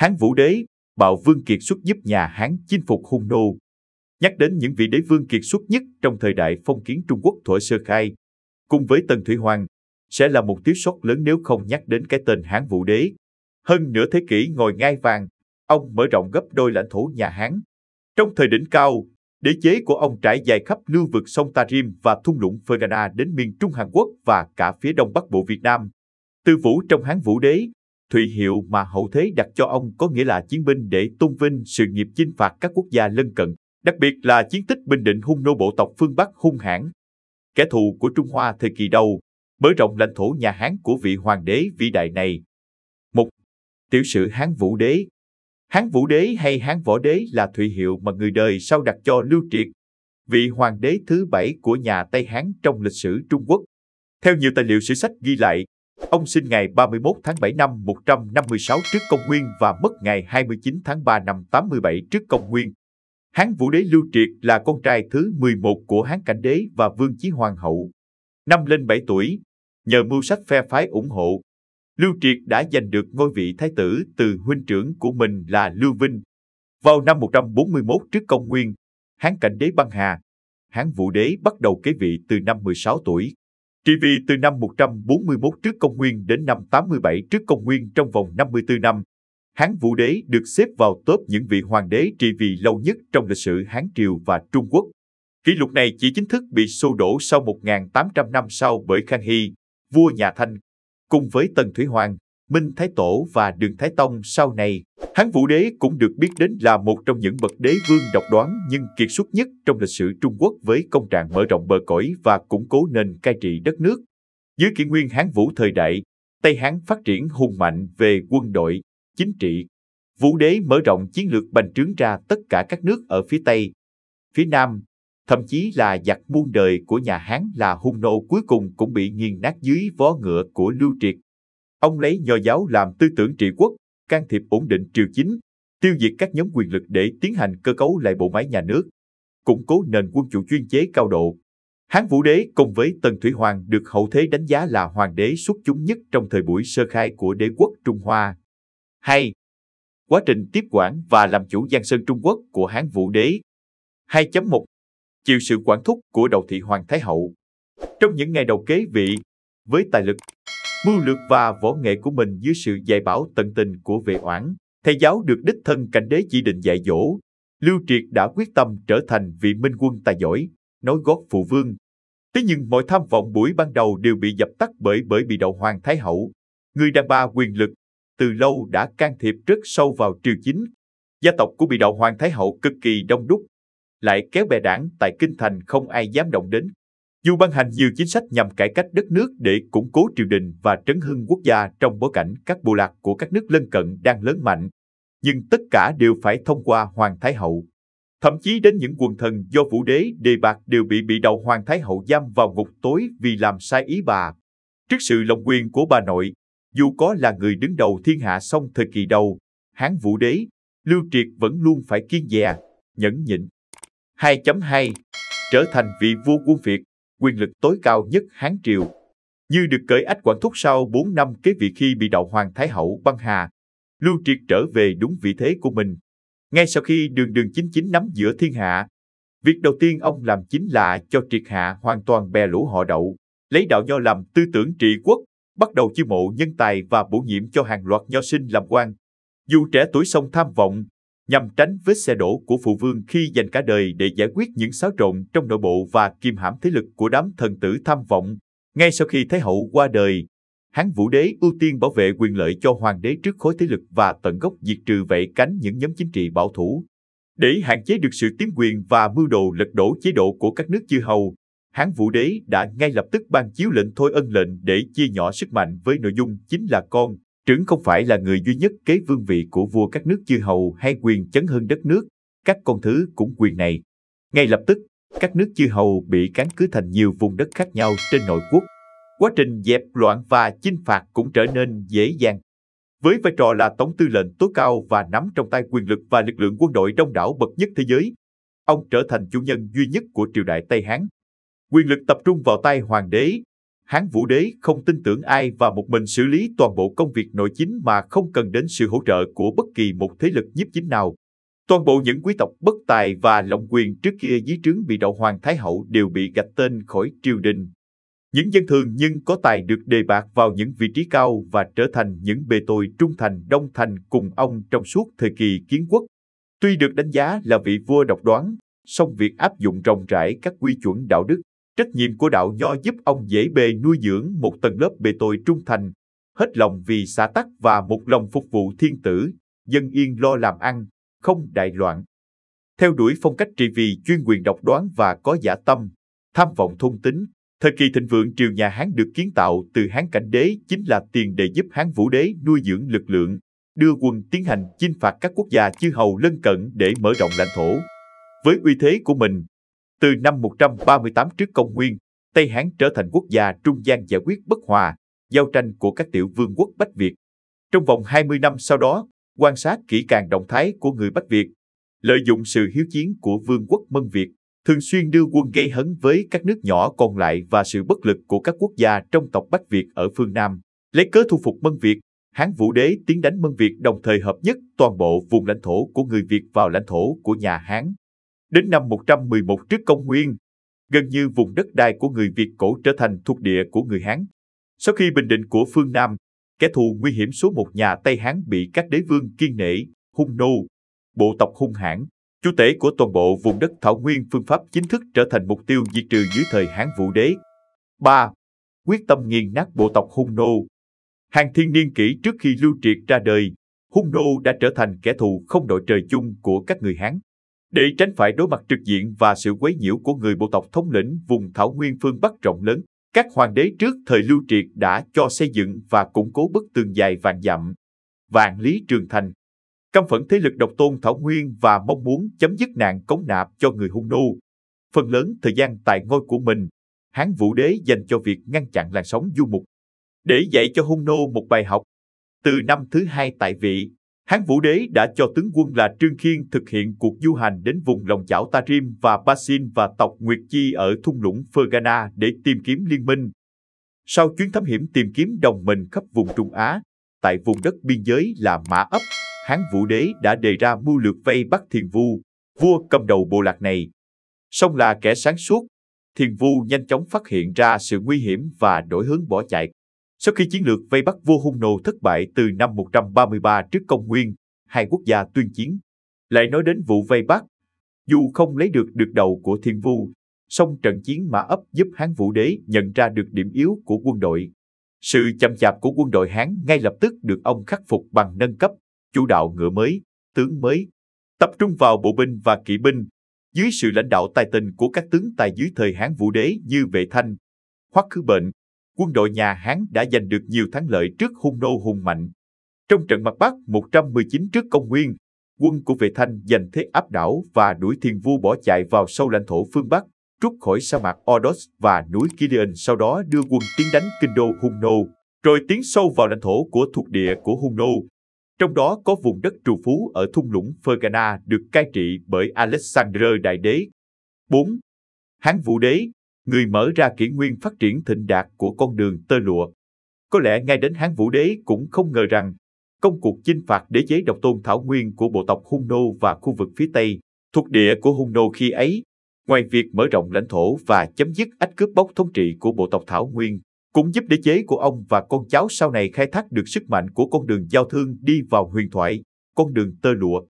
Hán Vũ Đế, Bảo Vương Kiệt xuất giúp nhà Hán chinh phục Hung Nô. Nhắc đến những vị đế vương kiệt xuất nhất trong thời đại phong kiến Trung Quốc thuở sơ khai, cùng với Tần Thủy Hoàng, sẽ là một thiếu sót lớn nếu không nhắc đến cái tên Hán Vũ Đế. Hơn nửa thế kỷ ngồi ngai vàng, ông mở rộng gấp đôi lãnh thổ nhà Hán. Trong thời đỉnh cao, đế chế của ông trải dài khắp lưu vực sông Tarim và thung lũng Fergana đến miền Trung Hàn Quốc và cả phía đông bắc bộ Việt Nam. Từ vũ trong Hán Vũ Đế, Thụy hiệu mà hậu thế đặt cho ông có nghĩa là chiến binh để tôn vinh sự nghiệp chinh phạt các quốc gia lân cận, đặc biệt là chiến tích bình định hung nô bộ tộc phương Bắc hung hãn. Kẻ thù của Trung Hoa thời kỳ đầu, mở rộng lãnh thổ nhà Hán của vị hoàng đế vĩ đại này. Một Tiểu sử Hán Vũ Đế Hán Vũ Đế hay Hán Võ Đế là thụy hiệu mà người đời sau đặt cho Lưu Triệt, vị hoàng đế thứ bảy của nhà Tây Hán trong lịch sử Trung Quốc. Theo nhiều tài liệu sử sách ghi lại, Ông sinh ngày 31 tháng 7 năm 156 trước công nguyên và mất ngày 29 tháng 3 năm 87 trước công nguyên. Hán Vũ Đế Lưu Triệt là con trai thứ 11 của Hán Cảnh Đế và Vương Chí Hoàng hậu. Năm lên 7 tuổi, nhờ mưu sách phe phái ủng hộ, Lưu Triệt đã giành được ngôi vị thái tử từ huynh trưởng của mình là Lưu Vinh. Vào năm 141 trước công nguyên, Hán Cảnh Đế băng hà, Hán Vũ Đế bắt đầu kế vị từ năm 16 tuổi. Trivi từ năm 141 trước công nguyên đến năm 87 trước công nguyên trong vòng 54 năm, Hán Vũ Đế được xếp vào top những vị hoàng đế trị vì lâu nhất trong lịch sử Hán Triều và Trung Quốc. Kỷ lục này chỉ chính thức bị xô đổ sau 1.800 năm sau bởi Khang Hy, vua nhà Thanh, cùng với Tần Thủy Hoàng, Minh Thái Tổ và Đường Thái Tông sau này Hán Vũ Đế cũng được biết đến là một trong những bậc đế vương độc đoán nhưng kiệt xuất nhất trong lịch sử Trung Quốc với công trạng mở rộng bờ cõi và củng cố nền cai trị đất nước. Dưới kỷ nguyên Hán Vũ thời đại, Tây Hán phát triển hùng mạnh về quân đội, chính trị. Vũ Đế mở rộng chiến lược bành trướng ra tất cả các nước ở phía Tây, phía Nam, thậm chí là giặc muôn đời của nhà Hán là hung nô cuối cùng cũng bị nghiền nát dưới vó ngựa của Lưu Triệt. Ông lấy nho giáo làm tư tưởng trị quốc, can thiệp ổn định triều chính, tiêu diệt các nhóm quyền lực để tiến hành cơ cấu lại bộ máy nhà nước, củng cố nền quân chủ chuyên chế cao độ. Hán Vũ Đế cùng với Tần Thủy Hoàng được hậu thế đánh giá là hoàng đế xuất chúng nhất trong thời buổi sơ khai của đế quốc Trung Hoa. Hay Quá trình tiếp quản và làm chủ Giang Sơn Trung Quốc của Hán Vũ Đế 2.1 Chịu sự quản thúc của Đậu thị Hoàng Thái Hậu Trong những ngày đầu kế vị, với tài lực, mưu lược và võ nghệ của mình dưới sự dạy bảo tận tình của vệ oản, thầy giáo được đích thân cảnh đế chỉ định dạy dỗ. Lưu Triệt đã quyết tâm trở thành vị minh quân tài giỏi, nói gót phụ vương. Thế nhưng mọi tham vọng buổi ban đầu đều bị dập tắt bởi bởi bị đậu hoàng thái hậu, người đàn bà quyền lực, từ lâu đã can thiệp rất sâu vào triều chính. Gia tộc của bị đậu hoàng thái hậu cực kỳ đông đúc, lại kéo bè đảng tại kinh thành không ai dám động đến dù ban hành nhiều chính sách nhằm cải cách đất nước để củng cố triều đình và trấn hưng quốc gia trong bối cảnh các bộ lạc của các nước lân cận đang lớn mạnh, nhưng tất cả đều phải thông qua Hoàng Thái Hậu. Thậm chí đến những quần thần do vũ đế đề bạc đều bị bị đầu Hoàng Thái Hậu giam vào ngục tối vì làm sai ý bà. Trước sự lòng quyền của bà nội, dù có là người đứng đầu thiên hạ song thời kỳ đầu, Hán Vũ Đế, Lưu Triệt vẫn luôn phải kiên dè, nhẫn nhịn. 2.2 Trở thành vị vua quân Việt quyền lực tối cao nhất Hán Triều. Như được cởi ách quản thúc sau 4 năm kế vị khi bị đạo Hoàng Thái Hậu băng hà, Lưu Triệt trở về đúng vị thế của mình. Ngay sau khi đường đường chính chính nắm giữa thiên hạ, việc đầu tiên ông làm chính là cho triệt hạ hoàn toàn bè lũ họ đậu, lấy đạo nho làm tư tưởng trị quốc, bắt đầu chiêu mộ nhân tài và bổ nhiệm cho hàng loạt nho sinh làm quan. Dù trẻ tuổi song tham vọng, nhằm tránh vết xe đổ của phụ vương khi dành cả đời để giải quyết những xáo trộn trong nội bộ và kiềm hãm thế lực của đám thần tử tham vọng. Ngay sau khi Thái hậu qua đời, Hán Vũ đế ưu tiên bảo vệ quyền lợi cho hoàng đế trước khối thế lực và tận gốc diệt trừ vệ cánh những nhóm chính trị bảo thủ. Để hạn chế được sự tiến quyền và mưu đồ lật đổ chế độ của các nước chư hầu, Hán Vũ Đế đã ngay lập tức ban chiếu lệnh thôi ân lệnh để chia nhỏ sức mạnh với nội dung chính là con, Trứng không phải là người duy nhất kế vương vị của vua các nước chư hầu hay quyền chấn hơn đất nước, các con thứ cũng quyền này. Ngay lập tức, các nước chư hầu bị cán cứ thành nhiều vùng đất khác nhau trên nội quốc. Quá trình dẹp loạn và chinh phạt cũng trở nên dễ dàng. Với vai trò là tổng tư lệnh tối cao và nắm trong tay quyền lực và lực lượng quân đội đông đảo bậc nhất thế giới, ông trở thành chủ nhân duy nhất của triều đại Tây Hán. Quyền lực tập trung vào tay hoàng đế, Hán Vũ Đế không tin tưởng ai và một mình xử lý toàn bộ công việc nội chính mà không cần đến sự hỗ trợ của bất kỳ một thế lực nhiếp chính nào. Toàn bộ những quý tộc bất tài và lộng quyền trước kia dưới trướng bị đạo hoàng Thái Hậu đều bị gạch tên khỏi triều đình. Những dân thường nhưng có tài được đề bạt vào những vị trí cao và trở thành những bề tôi trung thành đông thành cùng ông trong suốt thời kỳ kiến quốc. Tuy được đánh giá là vị vua độc đoán, song việc áp dụng rộng rãi các quy chuẩn đạo đức Trách nhiệm của đạo nho giúp ông dễ bề nuôi dưỡng một tầng lớp bề tôi trung thành, hết lòng vì xã tắc và một lòng phục vụ thiên tử, dân yên lo làm ăn, không đại loạn. Theo đuổi phong cách trị vì chuyên quyền độc đoán và có giả tâm, tham vọng thôn tính, thời kỳ thịnh vượng triều nhà Hán được kiến tạo từ Hán cảnh đế chính là tiền đề giúp Hán vũ đế nuôi dưỡng lực lượng, đưa quân tiến hành chinh phạt các quốc gia chư hầu lân cận để mở rộng lãnh thổ. Với uy thế của mình, từ năm 138 trước công nguyên, Tây Hán trở thành quốc gia trung gian giải quyết bất hòa, giao tranh của các tiểu vương quốc Bách Việt. Trong vòng 20 năm sau đó, quan sát kỹ càng động thái của người Bách Việt, lợi dụng sự hiếu chiến của vương quốc Mân Việt, thường xuyên đưa quân gây hấn với các nước nhỏ còn lại và sự bất lực của các quốc gia trong tộc Bách Việt ở phương Nam, lấy cớ thu phục Mân Việt Hán Vũ Đế tiến đánh Mân Việt đồng thời hợp nhất toàn bộ vùng lãnh thổ của người Việt vào lãnh thổ của nhà Hán. Đến năm 111 trước công nguyên, gần như vùng đất đai của người Việt cổ trở thành thuộc địa của người Hán. Sau khi bình định của phương Nam, kẻ thù nguy hiểm số một nhà Tây Hán bị các đế vương kiên nể, hung nô, bộ tộc hung hãn, chủ tể của toàn bộ vùng đất Thảo Nguyên phương pháp chính thức trở thành mục tiêu diệt trừ dưới thời Hán Vũ Đế. 3. Quyết tâm nghiền nát bộ tộc hung nô Hàng thiên niên kỷ trước khi Lưu Triệt ra đời, hung nô đã trở thành kẻ thù không đội trời chung của các người Hán. Để tránh phải đối mặt trực diện và sự quấy nhiễu của người bộ tộc thống lĩnh vùng Thảo Nguyên phương Bắc rộng lớn, các hoàng đế trước thời Lưu Triệt đã cho xây dựng và củng cố bức tường dài vạn dặm, vạn lý trường thành, căm phẫn thế lực độc tôn Thảo Nguyên và mong muốn chấm dứt nạn cống nạp cho người Hung Nô. Phần lớn thời gian tại ngôi của mình, Hán Vũ Đế dành cho việc ngăn chặn làn sóng du mục, để dạy cho Hung Nô một bài học. Từ năm thứ hai tại vị, Hán Vũ Đế đã cho tướng quân là Trương Khiên thực hiện cuộc du hành đến vùng lòng chảo Tarim và Basin và tộc Nguyệt Chi ở thung lũng Fergana để tìm kiếm liên minh. Sau chuyến thám hiểm tìm kiếm đồng minh khắp vùng Trung Á, tại vùng đất biên giới là Mã Ấp, Hán Vũ Đế đã đề ra mưu lược vây bắt Thiền Vu, vua cầm đầu bộ lạc này. Song là kẻ sáng suốt, Thiền Vu nhanh chóng phát hiện ra sự nguy hiểm và đổi hướng bỏ chạy. Sau khi chiến lược vây bắt vua Hung Nô thất bại từ năm 133 trước công nguyên, hai quốc gia tuyên chiến. Lại nói đến vụ vây bắt, dù không lấy được được đầu của thiên vu, song trận chiến Mã ấp giúp Hán Vũ Đế nhận ra được điểm yếu của quân đội. Sự chậm chạp của quân đội Hán ngay lập tức được ông khắc phục bằng nâng cấp, chủ đạo ngựa mới, tướng mới, tập trung vào bộ binh và kỵ binh, dưới sự lãnh đạo tài tình của các tướng tài dưới thời Hán Vũ Đế như Vệ Thanh, Hoắc Khứ Bệnh, quân đội nhà Hán đã giành được nhiều thắng lợi trước hung nô hùng mạnh. Trong trận mặt Bắc 119 trước công nguyên, quân của Vệ Thanh giành thế áp đảo và đuổi Thiên Vu bỏ chạy vào sâu lãnh thổ phương Bắc, rút khỏi sa mạc Ordos và núi Gideon sau đó đưa quân tiến đánh kinh đô Hung Nô, rồi tiến sâu vào lãnh thổ của thuộc địa của Hung Nô. Trong đó có vùng đất trù phú ở thung lũng Fergana được cai trị bởi Alexander Đại Đế. 4. Hán Vũ Đế người mở ra kỷ nguyên phát triển thịnh đạt của con đường tơ lụa. Có lẽ ngay đến Hán Vũ Đế cũng không ngờ rằng, công cuộc chinh phạt đế chế độc tôn Thảo Nguyên của bộ tộc Hung Nô và khu vực phía Tây, thuộc địa của Hung Nô khi ấy, ngoài việc mở rộng lãnh thổ và chấm dứt ách cướp bóc thống trị của bộ tộc Thảo Nguyên, cũng giúp đế chế của ông và con cháu sau này khai thác được sức mạnh của con đường giao thương đi vào huyền thoại, con đường tơ lụa.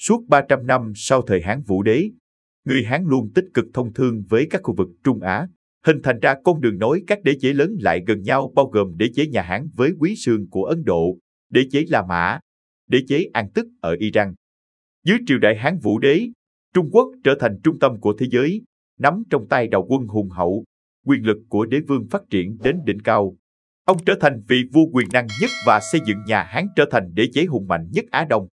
Suốt 300 năm sau thời Hán Vũ Đế, người Hán luôn tích cực thông thương với các khu vực Trung Á, hình thành ra con đường nối các đế chế lớn lại gần nhau bao gồm đế chế nhà Hán với Quý Sương của Ấn Độ, đế chế La Mã, đế chế An Tức ở Iran. Dưới triều đại Hán Vũ Đế, Trung Quốc trở thành trung tâm của thế giới, nắm trong tay đạo quân hùng hậu, quyền lực của đế vương phát triển đến đỉnh cao. Ông trở thành vị vua quyền năng nhất và xây dựng nhà Hán trở thành đế chế hùng mạnh nhất Á Đông.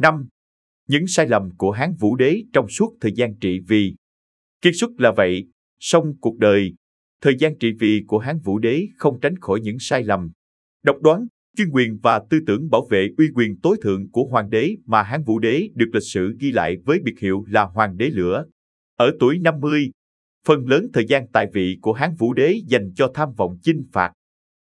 5 những sai lầm của Hán Vũ Đế trong suốt thời gian trị vì. Kiệt xuất là vậy, song cuộc đời, thời gian trị vì của Hán Vũ Đế không tránh khỏi những sai lầm, độc đoán, chuyên quyền và tư tưởng bảo vệ uy quyền tối thượng của Hoàng đế mà Hán Vũ Đế được lịch sử ghi lại với biệt hiệu là Hoàng đế lửa. Ở tuổi 50, phần lớn thời gian tại vị của Hán Vũ Đế dành cho tham vọng chinh phạt,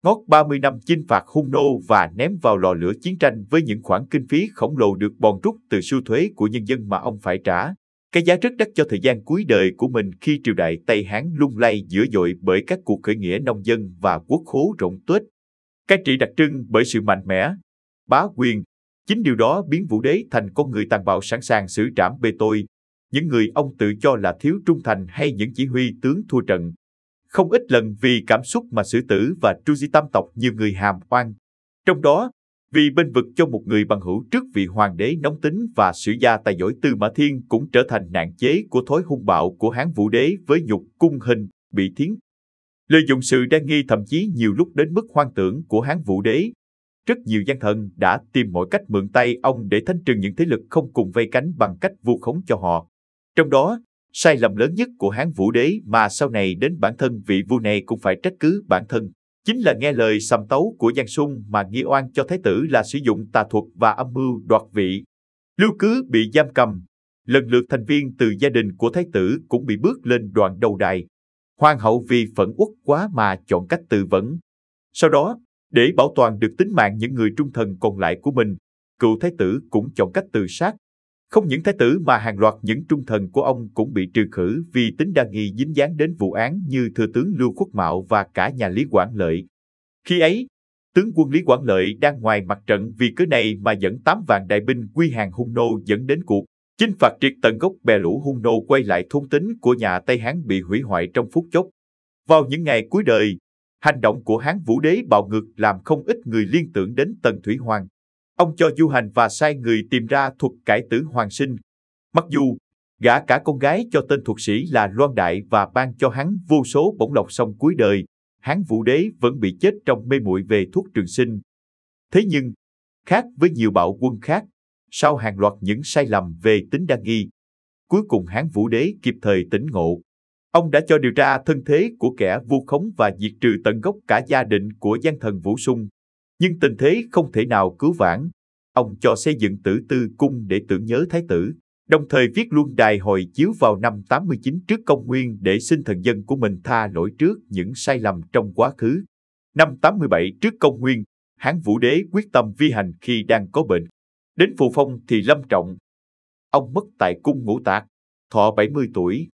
ngót 30 năm chinh phạt hung nô và ném vào lò lửa chiến tranh với những khoản kinh phí khổng lồ được bòn rút từ sưu thuế của nhân dân mà ông phải trả. Cái giá rất đắt cho thời gian cuối đời của mình khi triều đại Tây Hán lung lay dữ dội bởi các cuộc khởi nghĩa nông dân và quốc khố rộng tuếch. Cái trị đặc trưng bởi sự mạnh mẽ, bá quyền. Chính điều đó biến Vũ Đế thành con người tàn bạo sẵn sàng xử trảm bê tôi. Những người ông tự cho là thiếu trung thành hay những chỉ huy tướng thua trận không ít lần vì cảm xúc mà xử tử và tru di tam tộc nhiều người hàm oan. Trong đó, vì bên vực cho một người bằng hữu trước vị hoàng đế nóng tính và sử gia tài giỏi Tư Mã Thiên cũng trở thành nạn chế của thói hung bạo của Hán Vũ Đế với nhục cung hình, bị thiến. lợi dụng sự đa nghi thậm chí nhiều lúc đến mức hoang tưởng của Hán Vũ Đế. Rất nhiều gian thần đã tìm mọi cách mượn tay ông để thanh trừng những thế lực không cùng vây cánh bằng cách vu khống cho họ. Trong đó, Sai lầm lớn nhất của Hán Vũ Đế mà sau này đến bản thân vị vua này cũng phải trách cứ bản thân, chính là nghe lời sầm tấu của Giang Sung mà nghi oan cho Thái tử là sử dụng tà thuật và âm mưu đoạt vị. Lưu cứ bị giam cầm, lần lượt thành viên từ gia đình của Thái tử cũng bị bước lên đoạn đầu đài. Hoàng hậu vì phẫn uất quá mà chọn cách tự vẫn. Sau đó, để bảo toàn được tính mạng những người trung thần còn lại của mình, cựu Thái tử cũng chọn cách tự sát không những thái tử mà hàng loạt những trung thần của ông cũng bị trừ khử vì tính đa nghi dính dáng đến vụ án như thừa tướng Lưu Quốc Mạo và cả nhà Lý Quảng Lợi. Khi ấy, tướng quân Lý Quảng Lợi đang ngoài mặt trận vì cớ này mà dẫn 8 vạn đại binh quy hàng hung nô dẫn đến cuộc chinh phạt triệt tận gốc bè lũ hung nô quay lại thôn tính của nhà Tây Hán bị hủy hoại trong phút chốc. Vào những ngày cuối đời, hành động của Hán Vũ Đế bạo ngược làm không ít người liên tưởng đến Tần Thủy Hoàng. Ông cho du hành và sai người tìm ra thuật cải tử hoàng sinh. Mặc dù gả cả con gái cho tên thuật sĩ là Loan Đại và ban cho hắn vô số bổng lộc xong cuối đời, hắn vũ đế vẫn bị chết trong mê muội về thuốc trường sinh. Thế nhưng, khác với nhiều bạo quân khác, sau hàng loạt những sai lầm về tính đa nghi, cuối cùng hán vũ đế kịp thời tỉnh ngộ. Ông đã cho điều tra thân thế của kẻ vu khống và diệt trừ tận gốc cả gia đình của gian thần Vũ Sung nhưng tình thế không thể nào cứu vãn. Ông cho xây dựng tử tư cung để tưởng nhớ thái tử, đồng thời viết luôn đài hồi chiếu vào năm 89 trước công nguyên để xin thần dân của mình tha lỗi trước những sai lầm trong quá khứ. Năm 87 trước công nguyên, Hán Vũ Đế quyết tâm vi hành khi đang có bệnh. Đến Phù Phong thì lâm trọng. Ông mất tại cung ngũ tạc, thọ 70 tuổi.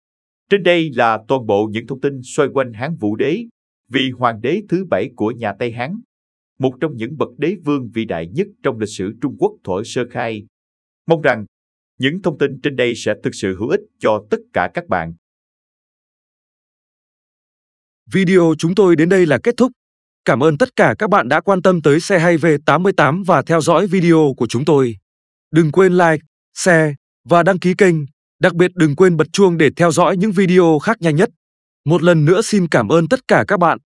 Trên đây là toàn bộ những thông tin xoay quanh Hán Vũ Đế, vị hoàng đế thứ bảy của nhà Tây Hán một trong những bậc đế vương vĩ đại nhất trong lịch sử Trung Quốc thuở sơ khai. Mong rằng những thông tin trên đây sẽ thực sự hữu ích cho tất cả các bạn. Video chúng tôi đến đây là kết thúc. Cảm ơn tất cả các bạn đã quan tâm tới xe hay V88 và theo dõi video của chúng tôi. Đừng quên like, share và đăng ký kênh. Đặc biệt đừng quên bật chuông để theo dõi những video khác nhanh nhất. Một lần nữa xin cảm ơn tất cả các bạn.